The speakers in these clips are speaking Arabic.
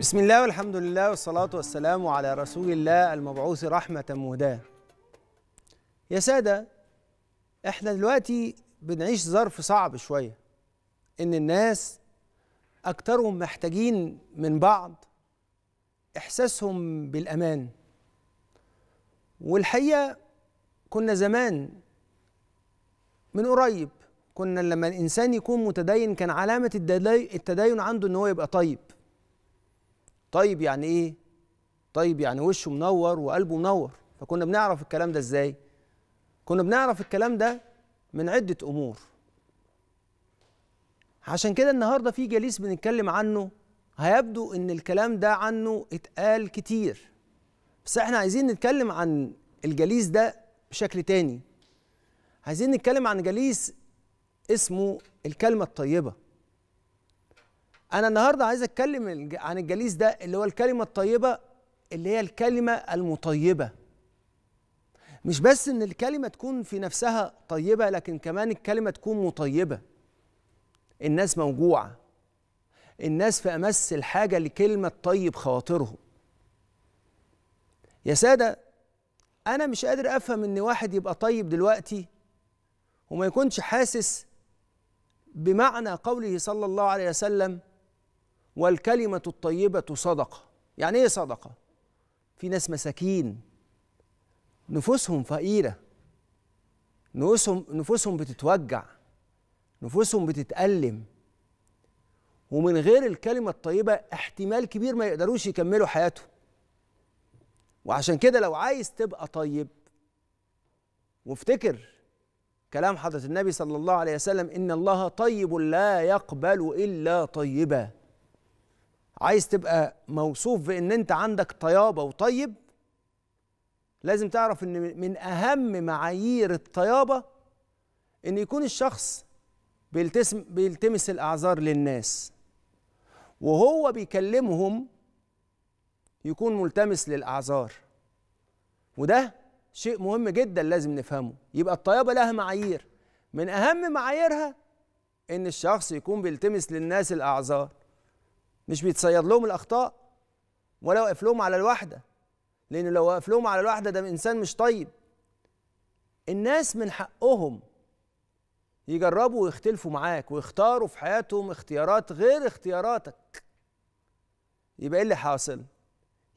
بسم الله والحمد لله والصلاة والسلام على رسول الله المبعوث رحمة مهداة يا سادة احنا دلوقتي بنعيش ظرف صعب شوية ان الناس اكترهم محتاجين من بعض احساسهم بالامان والحقيقة كنا زمان من قريب كنا لما الانسان يكون متدين كان علامة التدين عنده ان هو يبقى طيب طيب يعني ايه طيب يعني وشه منور وقلبه منور فكنا بنعرف الكلام ده ازاي كنا بنعرف الكلام ده من عده امور عشان كده النهارده في جليس بنتكلم عنه هيبدو ان الكلام ده عنه اتقال كتير بس احنا عايزين نتكلم عن الجليس ده بشكل تاني عايزين نتكلم عن جليس اسمه الكلمه الطيبه انا النهارده عايز اتكلم عن الجليس ده اللي هو الكلمه الطيبه اللي هي الكلمه المطيبه مش بس ان الكلمه تكون في نفسها طيبه لكن كمان الكلمه تكون مطيبه الناس موجوعه الناس في امس الحاجه لكلمه طيب خواطرهم يا ساده انا مش قادر افهم ان واحد يبقى طيب دلوقتي وما يكونش حاسس بمعنى قوله صلى الله عليه وسلم والكلمة الطيبة صدقة يعني إيه صدقة؟ في ناس مساكين نفوسهم فقيرة نفوسهم نفوسهم بتتوجع نفوسهم بتتألم ومن غير الكلمة الطيبة احتمال كبير ما يقدروش يكملوا حياتهم وعشان كده لو عايز تبقى طيب وافتكر كلام حضرة النبي صلى الله عليه وسلم إن الله طيب لا يقبل إلا طيبًا عايز تبقى موصوف بان انت عندك طيابه وطيب لازم تعرف ان من اهم معايير الطيابه ان يكون الشخص بيلتسم بيلتمس الاعذار للناس وهو بيكلمهم يكون ملتمس للاعذار وده شيء مهم جدا لازم نفهمه يبقى الطيابه لها معايير من اهم معاييرها ان الشخص يكون بيلتمس للناس الاعذار مش بيتصيد لهم الاخطاء ولا واقف لهم على الواحده لانه لو واقف لهم على الواحده ده انسان مش طيب الناس من حقهم يجربوا ويختلفوا معاك ويختاروا في حياتهم اختيارات غير اختياراتك يبقى ايه اللي حاصل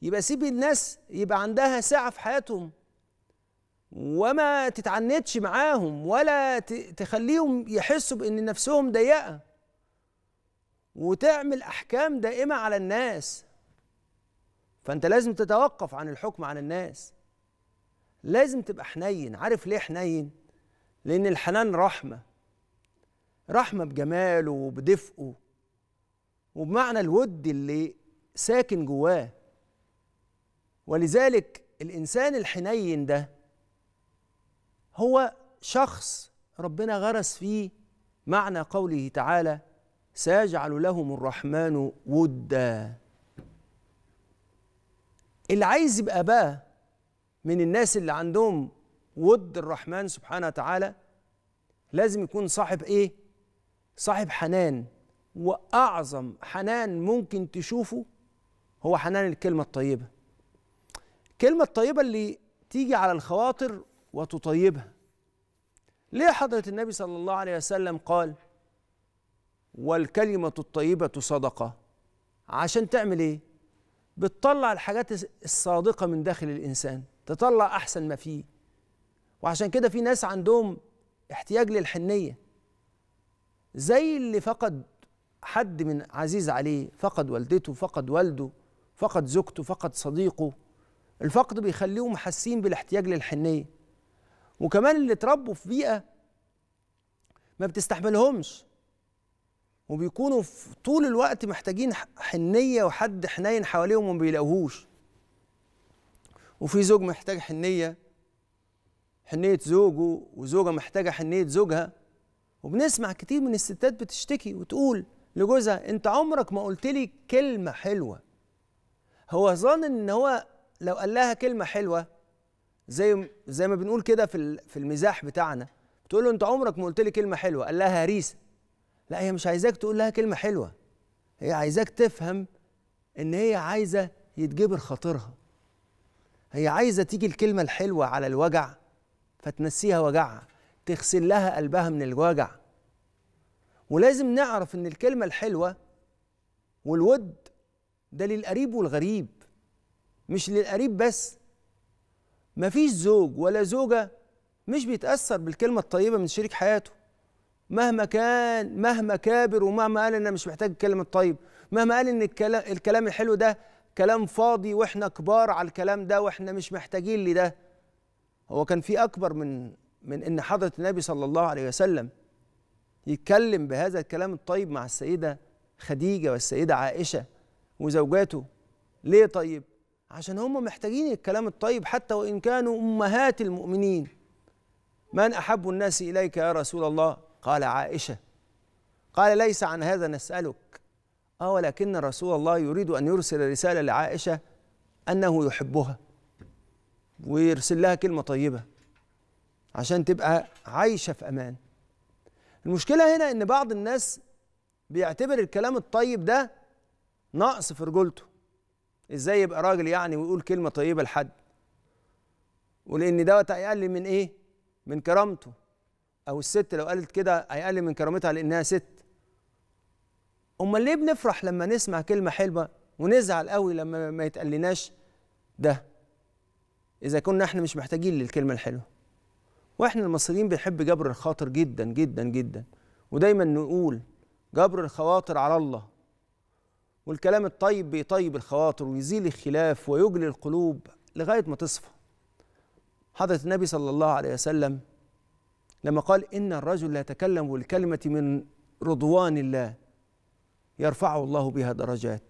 يبقى سيب الناس يبقى عندها ساعه في حياتهم وما تتعنتش معاهم ولا تخليهم يحسوا بان نفسهم ضيقه وتعمل احكام دائمه على الناس فانت لازم تتوقف عن الحكم على الناس لازم تبقى حنين عارف ليه حنين لان الحنان رحمه رحمه بجماله وبدفئه وبمعنى الود اللي ساكن جواه ولذلك الانسان الحنين ده هو شخص ربنا غرس فيه معنى قوله تعالى سيجعل لهم الرحمن ودا اللي عايز يبقى بقى من الناس اللي عندهم ود الرحمن سبحانه وتعالى لازم يكون صاحب ايه صاحب حنان واعظم حنان ممكن تشوفه هو حنان الكلمه الطيبه الكلمه الطيبه اللي تيجي على الخواطر وتطيبها ليه حضره النبي صلى الله عليه وسلم قال والكلمة الطيبة صدقة عشان تعمل ايه؟ بتطلع الحاجات الصادقة من داخل الإنسان تطلع أحسن ما فيه وعشان كده في ناس عندهم احتياج للحنية زي اللي فقد حد من عزيز عليه فقد والدته فقد والده فقد زوجته فقد صديقه الفقد بيخليهم حاسين بالاحتياج للحنية وكمان اللي اتربوا في بيئة ما بتستحملهمش وبيكونوا في طول الوقت محتاجين حنيه وحد حنين حواليهم وما بيلاقوهوش وفي زوج محتاج حنيه حنيه زوجه وزوجه محتاجه حنيه زوجها وبنسمع كتير من الستات بتشتكي وتقول لجوزها انت عمرك ما قلت لي كلمه حلوه هو ظن ان هو لو قال لها كلمه حلوه زي زي ما بنقول كده في في المزاح بتاعنا بتقول له انت عمرك ما قلت لي كلمه حلوه قال لها هريسه لا هي مش عايزاك تقول لها كلمة حلوة هي عايزاك تفهم إن هي عايزة يتجبر خاطرها هي عايزة تيجي الكلمة الحلوة على الوجع فتنسيها وجعها تغسل لها قلبها من الوجع ولازم نعرف إن الكلمة الحلوة والود ده للقريب والغريب مش للقريب بس مفيش زوج ولا زوجة مش بيتأثر بالكلمة الطيبة من شريك حياته مهما كان مهما كابر ومهما قال ان مش محتاج الكلام الطيب مهما قال ان الكلام الحلو ده كلام فاضي واحنا كبار على الكلام ده واحنا مش محتاجين لده هو كان في اكبر من من ان حضره النبي صلى الله عليه وسلم يتكلم بهذا الكلام الطيب مع السيده خديجه والسيده عائشه وزوجاته ليه طيب عشان هم محتاجين الكلام الطيب حتى وان كانوا امهات المؤمنين من احب الناس اليك يا رسول الله قال عائشة قال ليس عن هذا نسألك آه ولكن رسول الله يريد أن يرسل رسالة لعائشة أنه يحبها ويرسل لها كلمة طيبة عشان تبقى عايشة في أمان المشكلة هنا إن بعض الناس بيعتبر الكلام الطيب ده نقص في رجولته إزاي يبقى راجل يعني ويقول كلمة طيبة لحد ولأن دوت أقل من إيه؟ من كرامته او الست لو قالت كده هيقلل من كرامتها لانها ست امال ليه بنفرح لما نسمع كلمه حلوه ونزعل قوي لما ما يتقلناش ده اذا كنا احنا مش محتاجين للكلمه الحلوه واحنا المصريين بنحب جبر الخاطر جدا جدا جدا ودايما نقول جبر الخواطر على الله والكلام الطيب بيطيب الخواطر ويزيل الخلاف ويجلي القلوب لغايه ما تصفى حضره النبي صلى الله عليه وسلم لما قال إن الرجل لا يتكلم بالكلمة من رضوان الله يرفعه الله بها درجات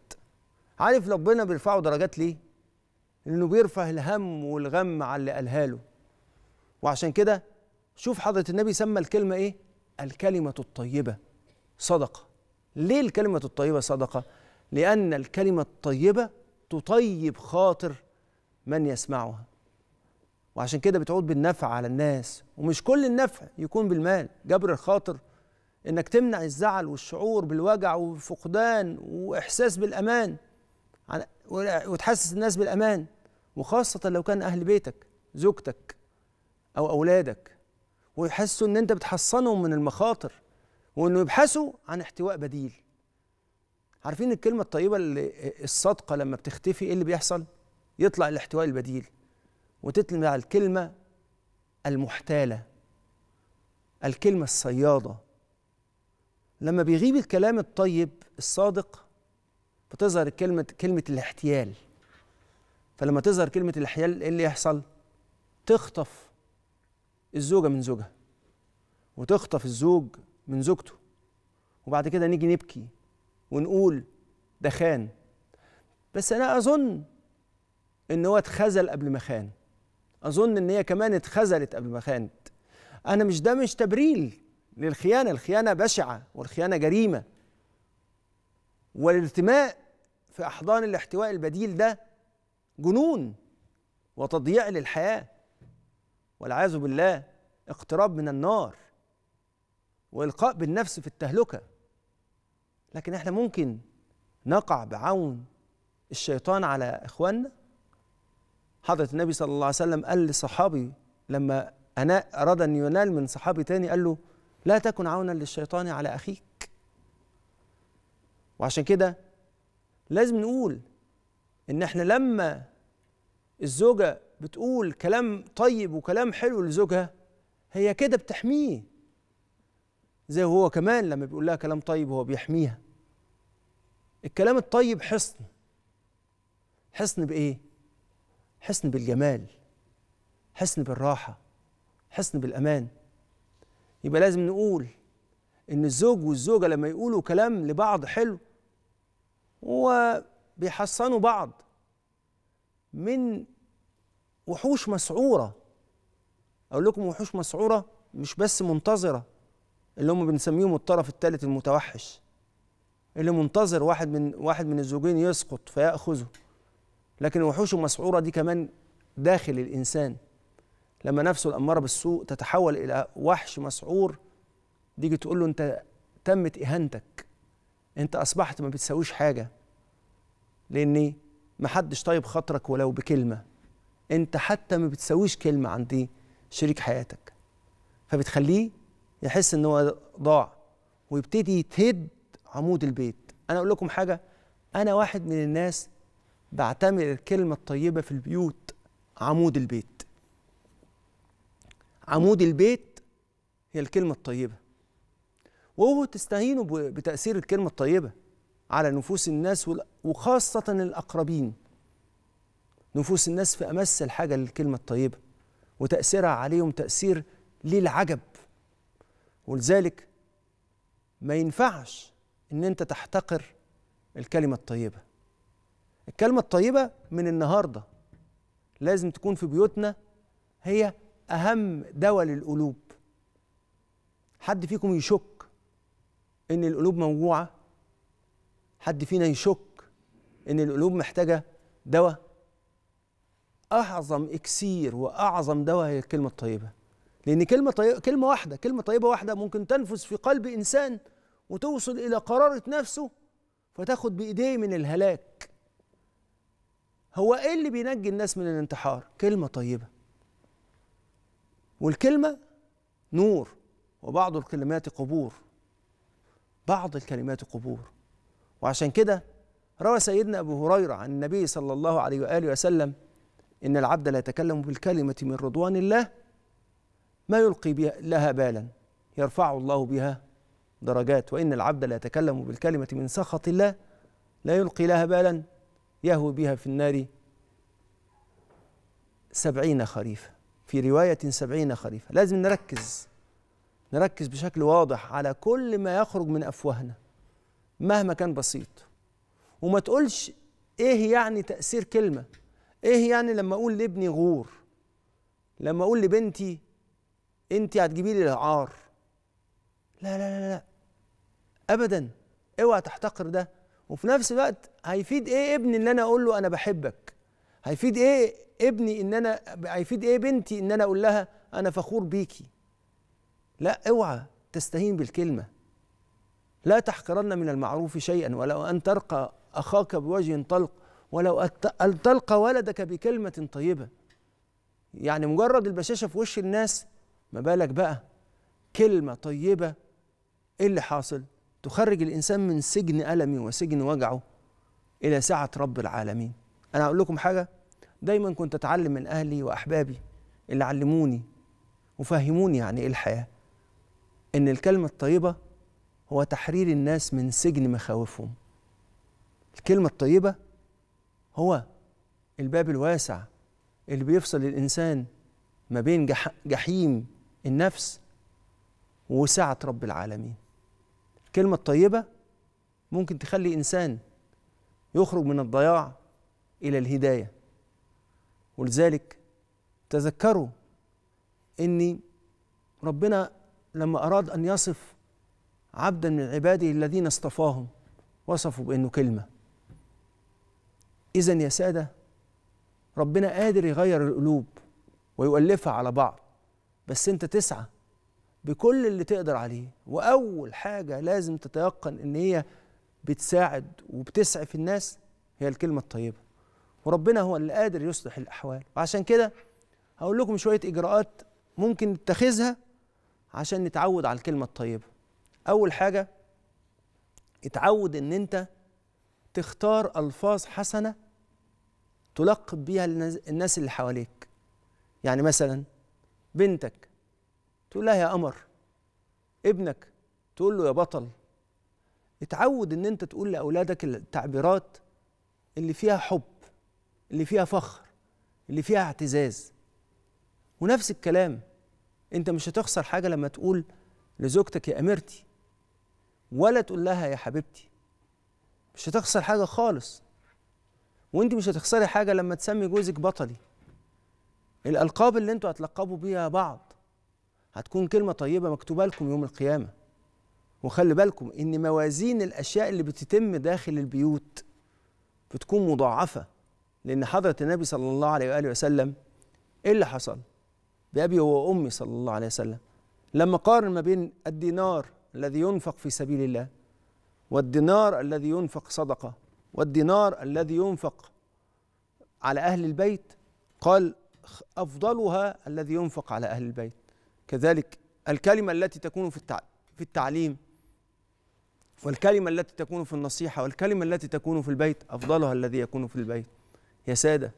عارف ربنا بيرفعه درجات ليه؟ لأنه بيرفع الهم والغم على اللي قالها له وعشان كده شوف حضرة النبي سمى الكلمة إيه؟ الكلمة الطيبة صدقة ليه الكلمة الطيبة صدقة؟ لأن الكلمة الطيبة تطيب خاطر من يسمعها وعشان كده بتعود بالنفع على الناس ومش كل النفع يكون بالمال جبر الخاطر انك تمنع الزعل والشعور بالوجع والفقدان واحساس بالامان وتحسس الناس بالامان وخاصه لو كان اهل بيتك زوجتك او اولادك ويحسوا ان انت بتحصنهم من المخاطر وانه يبحثوا عن احتواء بديل عارفين الكلمه الطيبه اللي الصادقه لما بتختفي ايه اللي بيحصل يطلع الاحتواء البديل وتتلمع الكلمة المحتالة الكلمة الصيادة لما بيغيب الكلام الطيب الصادق بتظهر كلمة كلمة الاحتيال فلما تظهر كلمة الاحتيال ايه اللي يحصل؟ تخطف الزوجة من زوجها وتخطف الزوج من زوجته وبعد كده نيجي نبكي ونقول ده خان بس انا اظن ان هو اتخذل قبل ما خان اظن ان هي كمان اتخذلت قبل ما خانت انا مش ده مش تبريل للخيانه الخيانه بشعه والخيانه جريمه والارتماء في احضان الاحتواء البديل ده جنون وتضييع للحياه والعياذ بالله اقتراب من النار والقاء بالنفس في التهلكه لكن احنا ممكن نقع بعون الشيطان على اخواننا حضرة النبي صلى الله عليه وسلم قال لصحابي لما أنا أراد أن ينال من صحابي تاني قال له لا تكن عونا للشيطان على أخيك وعشان كده لازم نقول إن إحنا لما الزوجة بتقول كلام طيب وكلام حلو لزوجها هي كده بتحميه زي هو كمان لما بيقول لها كلام طيب هو بيحميها الكلام الطيب حصن حصن بإيه؟ حسن بالجمال حسن بالراحه حسن بالامان يبقى لازم نقول ان الزوج والزوجه لما يقولوا كلام لبعض حلو وبيحصنوا بعض من وحوش مسعوره اقول لكم وحوش مسعوره مش بس منتظره اللي هم بنسميهم الطرف الثالث المتوحش اللي منتظر واحد من واحد من الزوجين يسقط فياخذه لكن الوحوش المسعورة دي كمان داخل الإنسان لما نفسه الأمارة بالسوء تتحول إلى وحش مسعور تيجي تقول له أنت تمت إهانتك أنت أصبحت ما بتساويش حاجة لأن حدش طيب خاطرك ولو بكلمة أنت حتى ما بتساويش كلمة عند شريك حياتك فبتخليه يحس ان هو ضاع ويبتدي يتهد عمود البيت انا اقول لكم حاجه انا واحد من الناس بعتمد الكلمة الطيبة في البيوت عمود البيت عمود البيت هي الكلمة الطيبة وهو تستهينوا بتأثير الكلمة الطيبة على نفوس الناس وخاصة الأقربين نفوس الناس في أمس الحاجة للكلمة الطيبة وتأثيرها عليهم تأثير للعجب ولذلك ما ينفعش ان انت تحتقر الكلمه الطيبه الكلمة الطيبة من النهاردة لازم تكون في بيوتنا هي أهم دواء للقلوب حد فيكم يشك إن القلوب موجوعة حد فينا يشك إن القلوب محتاجة دواء أعظم إكسير وأعظم دواء هي الكلمة الطيبة لأن كلمة طيبة كلمة واحدة كلمة طيبة واحدة ممكن تنفذ في قلب إنسان وتوصل إلى قرارة نفسه فتاخد بإيديه من الهلاك هو ايه اللي بينجي الناس من الانتحار كلمه طيبه والكلمه نور وبعض الكلمات قبور بعض الكلمات قبور وعشان كده روى سيدنا ابو هريره عن النبي صلى الله عليه واله وسلم ان العبد لا يتكلم بالكلمه من رضوان الله ما يلقي بها لها بالا يرفع الله بها درجات وان العبد لا يتكلم بالكلمه من سخط الله لا يلقي لها بالا يهوي بها في النار سبعين خريفا في رواية سبعين خريفا لازم نركز نركز بشكل واضح على كل ما يخرج من أفواهنا مهما كان بسيط وما تقولش إيه يعني تأثير كلمة إيه يعني لما أقول لابني غور لما أقول لبنتي أنت هتجيبي لي العار لا لا لا لا أبدا اوعى تحتقر ده وفي نفس الوقت هيفيد ايه ابني ان انا اقول له انا بحبك هيفيد ايه ابني ان انا هيفيد ايه بنتي ان انا اقول لها انا فخور بيكي لا اوعى تستهين بالكلمه لا تحقرن من المعروف شيئا ولو ان ترقى اخاك بوجه طلق ولو ان تلقى ولدك بكلمه طيبه يعني مجرد البشاشه في وش الناس ما بالك بقى كلمه طيبه ايه اللي حاصل تخرج الإنسان من سجن ألمه وسجن وجعه إلى سعة رب العالمين أنا أقول لكم حاجة دايما كنت أتعلم من أهلي وأحبابي اللي علموني وفهموني يعني إيه الحياة إن الكلمة الطيبة هو تحرير الناس من سجن مخاوفهم الكلمة الطيبة هو الباب الواسع اللي بيفصل الإنسان ما بين جح جحيم النفس وسعة رب العالمين الكلمة الطيبة ممكن تخلي إنسان يخرج من الضياع إلى الهداية ولذلك تذكروا إن ربنا لما أراد أن يصف عبدا من عباده الذين اصطفاهم وصفوا بأنه كلمة إذا يا سادة ربنا قادر يغير القلوب ويؤلفها على بعض بس أنت تسعى بكل اللي تقدر عليه واول حاجه لازم تتيقن ان هي بتساعد وبتسعف الناس هي الكلمه الطيبه وربنا هو اللي قادر يصلح الاحوال وعشان كده هقول لكم شويه اجراءات ممكن نتخذها عشان نتعود على الكلمه الطيبه اول حاجه اتعود ان انت تختار الفاظ حسنه تلقب بيها الناس اللي حواليك يعني مثلا بنتك تقول لها يا قمر ابنك تقول له يا بطل اتعود ان انت تقول لاولادك التعبيرات اللي فيها حب اللي فيها فخر اللي فيها اعتزاز ونفس الكلام انت مش هتخسر حاجه لما تقول لزوجتك يا اميرتي ولا تقول لها يا حبيبتي مش هتخسر حاجه خالص وانت مش هتخسري حاجه لما تسمي جوزك بطلي الالقاب اللي انتوا هتلقبوا بيها بعض هتكون كلمة طيبة مكتوبة لكم يوم القيامة وخلي بالكم إن موازين الأشياء اللي بتتم داخل البيوت بتكون مضاعفة لأن حضرة النبي صلى الله عليه وآله وسلم إيه اللي حصل؟ بأبي وأمي صلى الله عليه وسلم لما قارن ما بين الدينار الذي ينفق في سبيل الله والدينار الذي ينفق صدقة والدينار الذي ينفق على أهل البيت قال أفضلها الذي ينفق على أهل البيت كذلك الكلمة التي تكون في في التعليم والكلمة التي تكون في النصيحة والكلمة التي تكون في البيت أفضلها الذي يكون في البيت يا سادة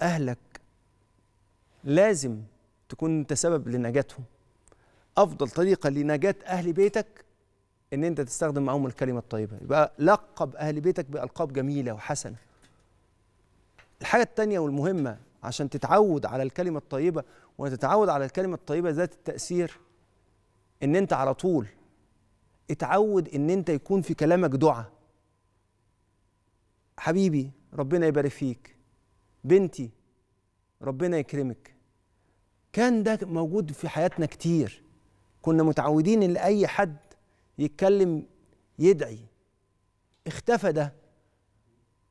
أهلك لازم تكون أنت سبب لنجاتهم أفضل طريقة لنجاة أهل بيتك ان انت تستخدم معاهم الكلمه الطيبه يبقى لقب اهل بيتك بالقاب جميله وحسنه الحاجه الثانيه والمهمه عشان تتعود على الكلمه الطيبه وتتعود على الكلمة الطيبة ذات التأثير إن أنت على طول اتعود إن أنت يكون في كلامك دعاء حبيبي ربنا يبارك فيك بنتي ربنا يكرمك كان ده موجود في حياتنا كتير كنا متعودين ان اي حد يتكلم يدعي اختفى ده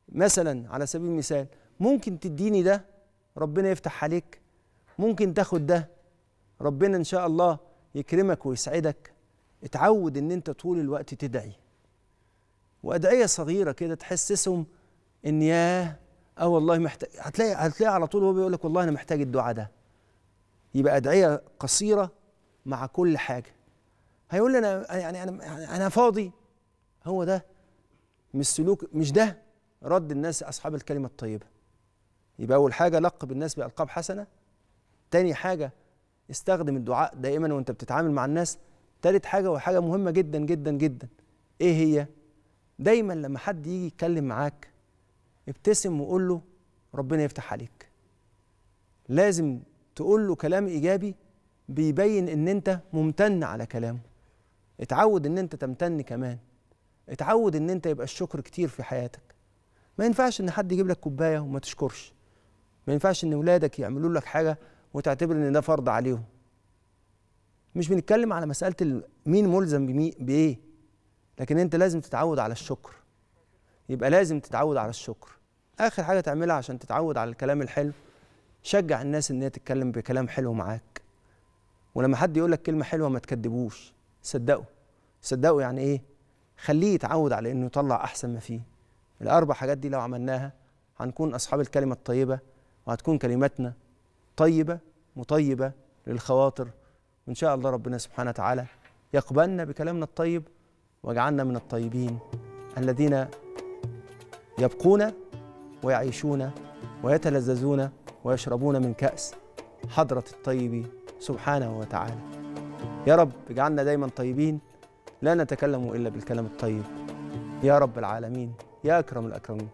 مثلا على سبيل المثال ممكن تديني ده ربنا يفتح عليك ممكن تاخد ده ربنا ان شاء الله يكرمك ويسعدك اتعود ان انت طول الوقت تدعي وادعيه صغيره كده تحسسهم ان ياه اه والله محتاج هتلاقي هتلاقي على طول هو بيقول لك والله انا محتاج الدعاء ده يبقى ادعيه قصيره مع كل حاجه هيقول لي انا يعني انا يعني انا فاضي هو ده مش سلوك مش ده رد الناس اصحاب الكلمه الطيبه يبقى اول حاجه لقب الناس بالقاب حسنه تاني حاجه استخدم الدعاء دائما وانت بتتعامل مع الناس تالت حاجه وحاجه مهمه جدا جدا جدا ايه هي دايما لما حد يجي يتكلم معاك ابتسم وقول له ربنا يفتح عليك لازم تقول له كلام ايجابي بيبين ان انت ممتن على كلامه اتعود ان انت تمتن كمان اتعود ان انت يبقى الشكر كتير في حياتك ما ينفعش ان حد يجيب لك كوبايه وما تشكرش ما ينفعش ان ولادك يعملوا لك حاجه وتعتبر ان ده فرض عليهم مش بنتكلم على مساله مين ملزم بايه لكن انت لازم تتعود على الشكر يبقى لازم تتعود على الشكر اخر حاجه تعملها عشان تتعود على الكلام الحلو شجع الناس ان هي تتكلم بكلام حلو معاك ولما حد يقول لك كلمه حلوه ما تكدبوش صدقه صدقه يعني ايه خليه يتعود على انه يطلع احسن ما فيه الاربع حاجات دي لو عملناها هنكون اصحاب الكلمه الطيبه وهتكون كلماتنا طيبة مطيبة للخواطر وإن شاء الله ربنا سبحانه وتعالى يقبلنا بكلامنا الطيب واجعلنا من الطيبين الذين يبقون ويعيشون ويتلذذون ويشربون من كأس حضرة الطيب سبحانه وتعالى يا رب اجعلنا دايما طيبين لا نتكلم إلا بالكلام الطيب يا رب العالمين يا أكرم الأكرمين